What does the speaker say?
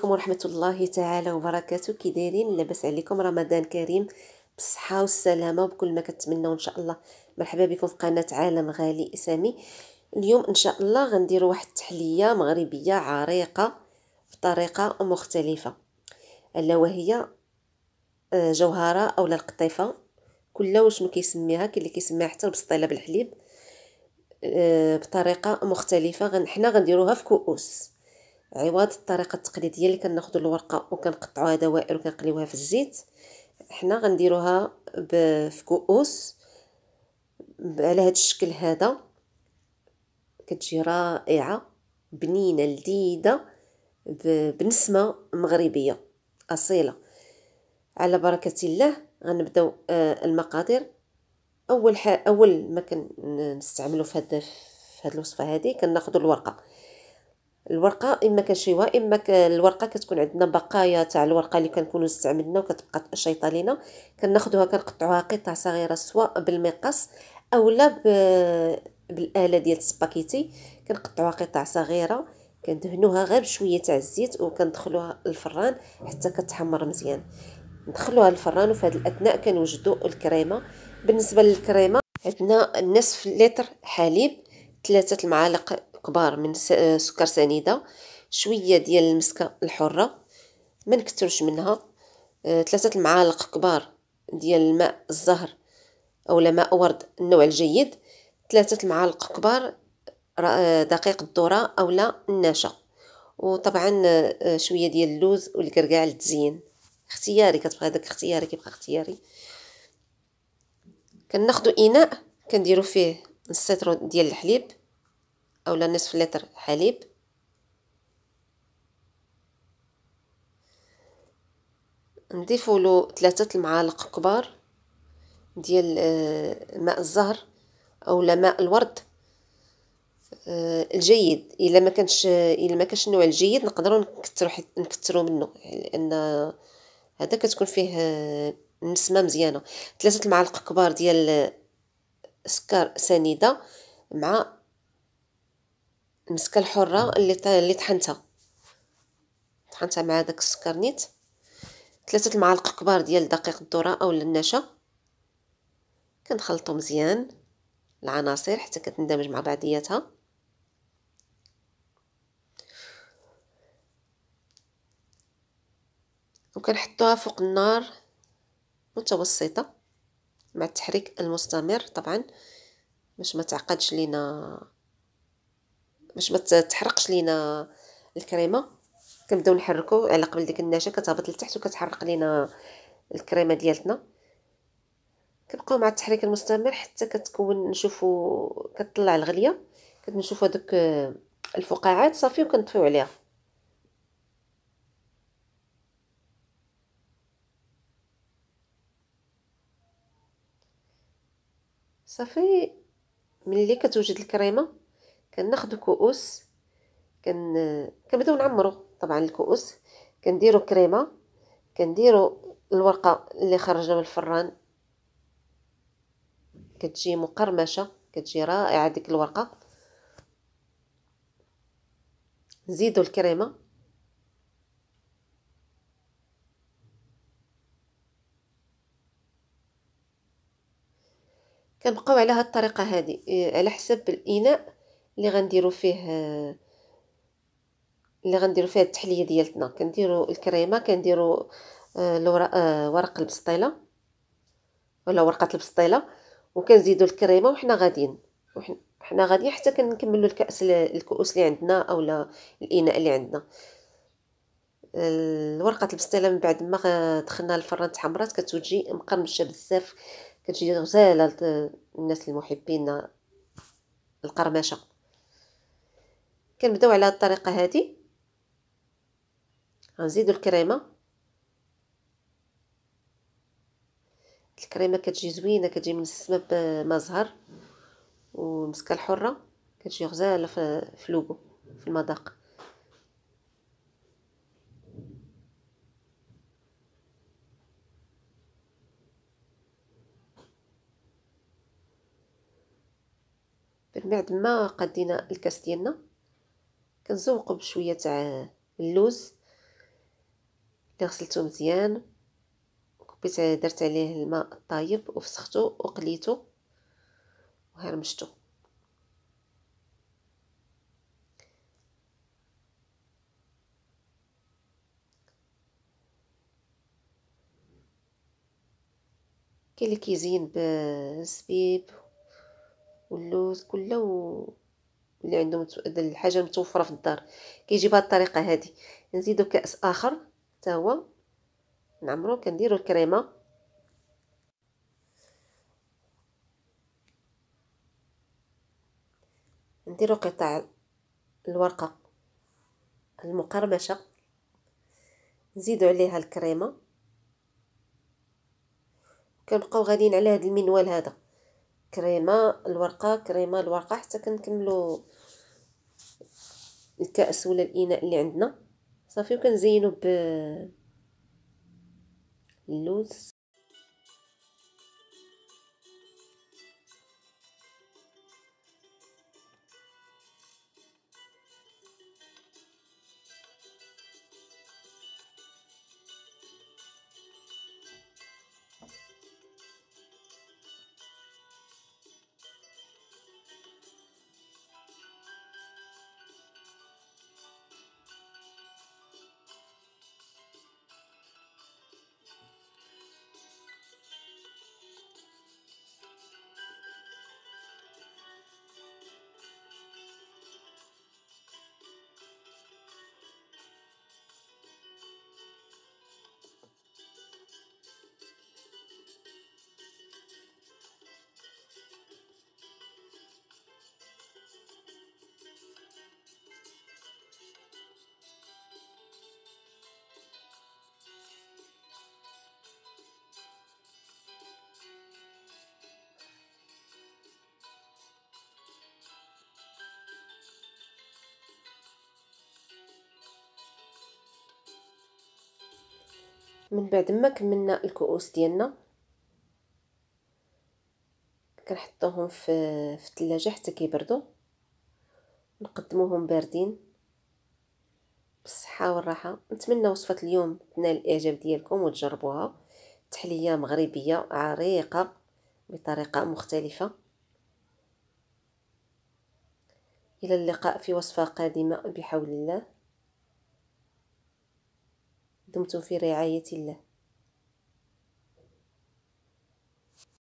عليكم ورحمه الله تعالى وبركاته كي دايرين لاباس عليكم رمضان كريم بالصحه والسلامه وبكل ما كتمنوا ان شاء الله مرحبا بكم في قناه عالم غالي اسامي اليوم ان شاء الله غندير واحد التحليه مغربيه عريقه بطريقه مختلفه الا وهي آه، جوهره اولا القطيفه واش وشنو كيسميها كاين اللي كيسميها حتى بسطيله بالحليب آه، بطريقه مختلفه حنا غنديروها في كؤوس عوض الطريقه التقليديه اللي كناخذوا الورقه وكنقطعوها دوائر وكنقليوها في الزيت حنا غنديروها في كؤوس على هذا الشكل هذا كتجي رائعه بنينه لذيذه بنسمه مغربيه اصيله على بركه الله غنبداو آه، المقادير اول اول ما كنستعملوا في هاد في الوصفه هذه كناخذوا الورقه الورقه اما كنشيوها اما الورقه كتكون عندنا بقايا تاع الورقه اللي كنكونوا استعملنا وكتبقى شيطه لينا كناخذوها كنقطعوها قطع صغيره سواء بالمقص اولا بالاله ديال السباكيتي كنقطعوها قطع صغيره كندهنوها غير بشويه تاع الزيت وكندخلوها الفران حتى كتحمر مزيان ندخلوها الفران وفي هذه الاثناء كنوجدوا الكريمه بالنسبه للكريمه عندنا نصف لتر حليب ثلاثة المعالق كبار من آه، سكر سنيده شويه ديال المسكه الحره ما نكترش منها آه، ثلاثه المعالق كبار ديال الماء الزهر اولا ماء ورد النوع الجيد ثلاثه المعالق كبار آه، دقيق الذره اولا النشا وطبعا شويه ديال اللوز والكركاع للتزيين اختياري كتبقى هداك اختياري كيبقى اختياري كناخدو اناء كنديرو فيه السيترو ديال الحليب أولا نصف لتر حليب نضيف له ثلاثة المعالق كبار ديال آه، ماء الزهر أولا ماء الورد آه، الجيد الا ما كانش الا ما كانش النوع الجيد نقدروا نكثروا نكثروا منه يعني لان هذا كتكون فيه آه، نسمة مزيانه ثلاثه المعالق كبار ديال سكر سنيده مع المسكه الحره اللي اللي طحنتها طحنتها مع داك السكرنيت ثلاثه المعالق كبار ديال دقيق الذره اولا النشا كنخلطو مزيان العناصر حتى كتندمج مع بعضياتها وكنحطوها فوق النار متوسطه مع التحريك المستمر طبعا باش ما تعقدش لينا باش ما تحرقش لينا الكريمه كنبداو نحركو على قبل ديك النشا كتهبط لتحت وكتحرق لينا الكريمه ديالتنا كنبقاو مع التحريك المستمر حتى كتكون نشوفو كتطلع الغليه كنشوفو هذوك الفقاعات صافي وكنطفيو عليها صافي ملي كتوجد الكريمه كناخدو كؤوس كن كنبداو نعمرو طبعا الكؤوس كنديرو كريمه كنديرو الورقه اللي خرجنا من الفران كتجي مقرمشه كتجي رائعه ديك الورقه نزيدو الكريمه كنبقاو على هاد الطريقه هادي على حسب الاناء اللي غنديرو فيه اللي غنديرو فيه التحليه ديالتنا كنديرو الكريمه كنديرو الورق آه، آه، ورق البسطيله ولا ورقه البسطيله وكنزيدو الكريمه وحنا غاديين وحنا غاديين حتى كنكملو الكاس الكؤوس اللي عندنا اولا الاناء اللي عندنا الورقه البسطيله من بعد ما دخلنا الفران تحمرات كتجي مقرمشه بزاف كتجي غزاله الناس المحبين القرمشه كنبداو على الطريقه هذه غنزيدو الكريمه الكريمه كتجي زوينه كتجي من السما ما زهر ومسكه الحره كتجي غزاله في اللوبو في المذاق بالمعدن ما قدينا الكاس ديالنا كنزوقو بشويه تاع اللوز اللي غسلته مزيان كبيت درت عليه الماء الطايب وفسخته وقليته وهرمشته كاين اللي كيزين بالزبيب واللوز كله اللي عندهم الحاجه متوفره في الدار كيجي بهذه الطريقه هذه نزيدو كاس اخر حتى هو نعمرو كنديرو الكريمه نديرو قطع الورقه المقرمشه نزيدو عليها الكريمه كنبقاو غاديين على هذا المنوال هذا كريمه الورقه كريمه الورقه حتى كنكملو الكاس ولا الاناء اللي عندنا صافي وكنزينو ب اللوز من بعد ما كملنا الكؤوس ديالنا كنحطوهم في في الثلاجه حتى كيبردوا نقدموهم باردين بالصحه والراحه نتمنى وصفه اليوم تنال الاعجاب ديالكم وتجربوها تحليه مغربيه عريقه بطريقه مختلفه الى اللقاء في وصفه قادمه بحول الله دمتم في رعاية الله